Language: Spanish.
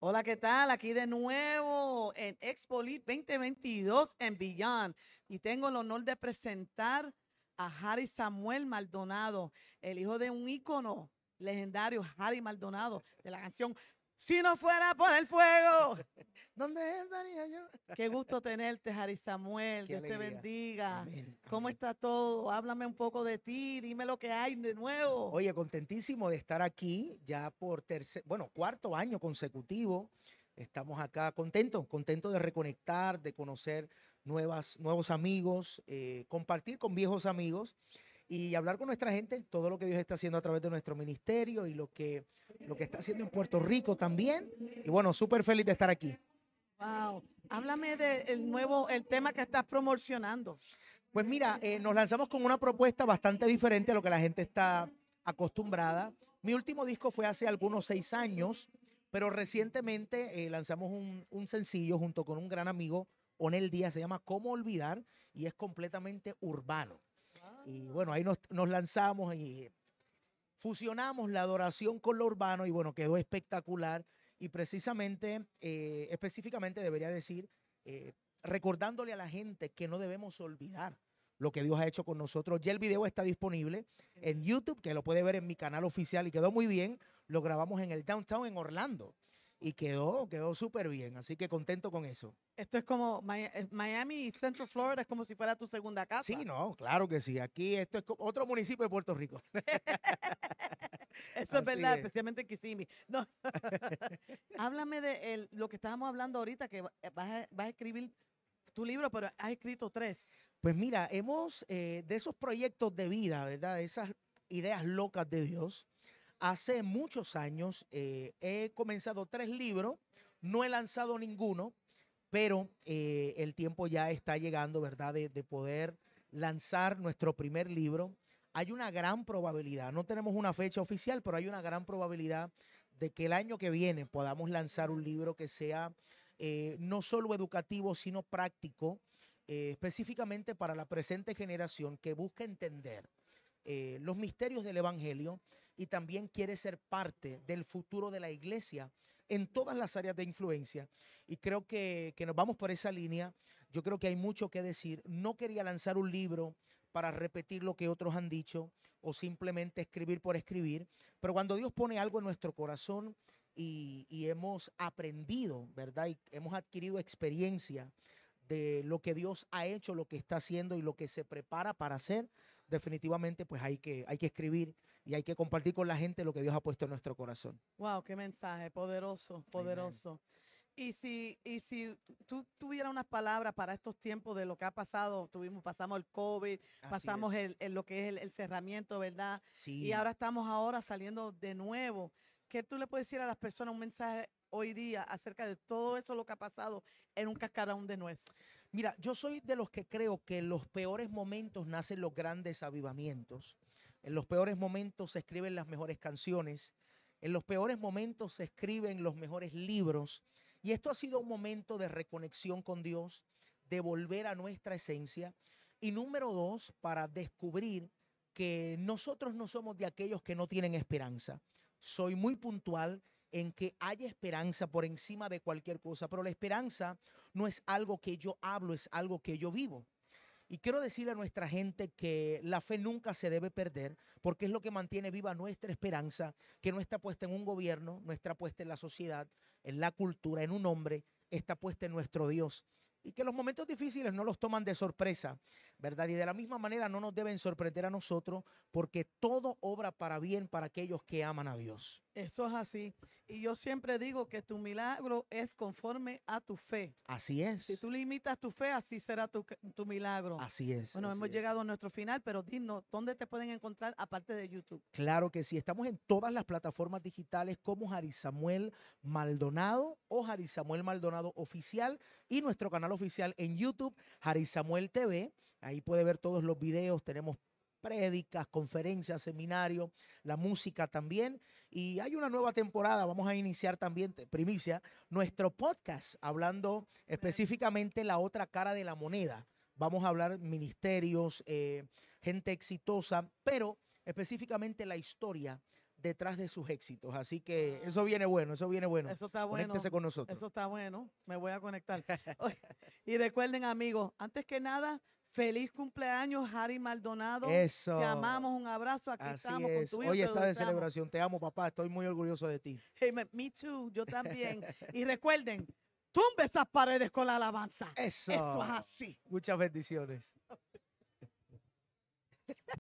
Hola, ¿qué tal? Aquí de nuevo en Expolit 2022 en Beyond. Y tengo el honor de presentar a Harry Samuel Maldonado, el hijo de un ícono legendario, Harry Maldonado, de la canción si no fuera por el fuego, ¿dónde estaría yo? Qué gusto tenerte, Jari Samuel. Dios te bendiga. ¿Cómo está todo? Háblame un poco de ti, dime lo que hay de nuevo. Oye, contentísimo de estar aquí ya por tercer, bueno, cuarto año consecutivo. Estamos acá contentos, contentos de reconectar, de conocer nuevas, nuevos amigos, eh, compartir con viejos amigos y hablar con nuestra gente, todo lo que Dios está haciendo a través de nuestro ministerio y lo que, lo que está haciendo en Puerto Rico también. Y bueno, súper feliz de estar aquí. Wow. Háblame del nuevo, el tema que estás promocionando. Pues mira, eh, nos lanzamos con una propuesta bastante diferente a lo que la gente está acostumbrada. Mi último disco fue hace algunos seis años, pero recientemente eh, lanzamos un, un, sencillo junto con un gran amigo, Onel Díaz, se llama Cómo Olvidar y es completamente urbano. Y bueno, ahí nos, lanzamos y fusionamos la adoración con lo urbano y bueno, quedó espectacular. Y precisamente, eh, específicamente debería decir, eh, recordándole a la gente que no debemos olvidar lo que Dios ha hecho con nosotros. Ya el video está disponible en YouTube, que lo puede ver en mi canal oficial y quedó muy bien. Lo grabamos en el Downtown en Orlando y quedó, quedó súper bien. Así que contento con eso. Esto es como eh, Miami y Central Florida, es como si fuera tu segunda casa. Sí, no, claro que sí. Aquí esto es otro municipio de Puerto Rico. eso es verdad, especialmente Háblame de lo que estábamos hablando ahorita, que eh, vas a, escribir tu libro, pero has escrito tres. Pues mira, hemos, eh, de esos proyectos de vida, ¿verdad? De esas ideas locas de Dios, Hace muchos años eh, he comenzado tres libros, no he lanzado ninguno, pero eh, el tiempo ya está llegando, ¿verdad? De, poder lanzar nuestro primer libro. Hay una gran probabilidad, no tenemos una fecha oficial, pero hay una gran probabilidad de que el año que viene podamos lanzar un libro que sea eh, no solo educativo, sino práctico, específicamente para la presente generación que busca entender los misterios del Evangelio y también quiere ser parte del futuro de la iglesia en todas las áreas de influencia. Y creo que, nos vamos por esa línea. Yo creo que hay mucho que decir. No quería lanzar un libro para repetir lo que otros han dicho o simplemente escribir por escribir, pero cuando Dios pone algo en nuestro corazón y, y hemos aprendido, ¿verdad? Y hemos adquirido experiencia de lo que Dios ha hecho, lo que está haciendo y lo que se prepara para hacer, definitivamente pues hay que, hay que escribir y hay que compartir con la gente lo que Dios ha puesto en nuestro corazón. Wow, qué mensaje, poderoso, poderoso. Y si, y si tú tuvieras unas palabras para estos tiempos de lo que ha pasado, tuvimos, pasamos el COVID, pasamos el, lo que es el, cerramiento, ¿verdad? Y ahora estamos ahora saliendo de nuevo. ¿Qué tú le puedes decir a las personas un mensaje hoy día acerca de todo eso lo que ha pasado en un cascarón de nuez? Mira, yo soy de los que creo que en los peores momentos nacen los grandes avivamientos. En los peores momentos se escriben las mejores canciones. En los peores momentos se escriben los mejores libros. Y esto ha sido un momento de reconexión con Dios, de volver a nuestra esencia. Y número dos, para descubrir que nosotros no somos de aquellos que no tienen esperanza. Soy muy puntual en que haya esperanza por encima de cualquier cosa, pero la esperanza no es algo que yo hablo, es algo que yo vivo. Y quiero decirle a nuestra gente que la fe nunca se debe perder, porque es lo que mantiene viva nuestra esperanza, que no está puesta en un gobierno, no está puesta en la sociedad, en la cultura, en un hombre, está puesta en nuestro Dios. Y que los momentos difíciles no los toman de sorpresa, ¿verdad? Y de la misma manera no nos deben sorprender a nosotros, porque todo obra para bien para aquellos que aman a Dios. Eso es así. Y yo siempre digo que tu milagro es conforme a tu fe. Así es. Si tú limitas tu fe, así será tu, milagro. Así es. Bueno, hemos llegado a nuestro final, pero dinos, ¿dónde te pueden encontrar aparte de YouTube? Claro que sí. Estamos en todas las plataformas digitales como Jari Samuel Maldonado o Jari Samuel Maldonado Oficial y nuestro canal oficial en YouTube, Jari Samuel TV. Ahí puede ver todos los videos. Tenemos prédicas, conferencias, seminarios, la música también. Y hay una nueva temporada, vamos a iniciar también, primicia, nuestro podcast, hablando específicamente la otra cara de la moneda. Vamos a hablar ministerios, eh, gente exitosa, pero específicamente la historia detrás de sus éxitos. Así que eso viene bueno, eso viene bueno. Eso está bueno. con nosotros. Eso está bueno. Me voy a conectar. y recuerden, amigos, antes que nada, Feliz cumpleaños, Harry Maldonado. Eso. Te amamos, un abrazo. Aquí estamos con tu hijo. Hoy está en celebración. Te amo, papá. Estoy muy orgulloso de ti. me too. Yo también. y recuerden, tumbe esas paredes con la alabanza. Eso. Esto es así. Muchas bendiciones.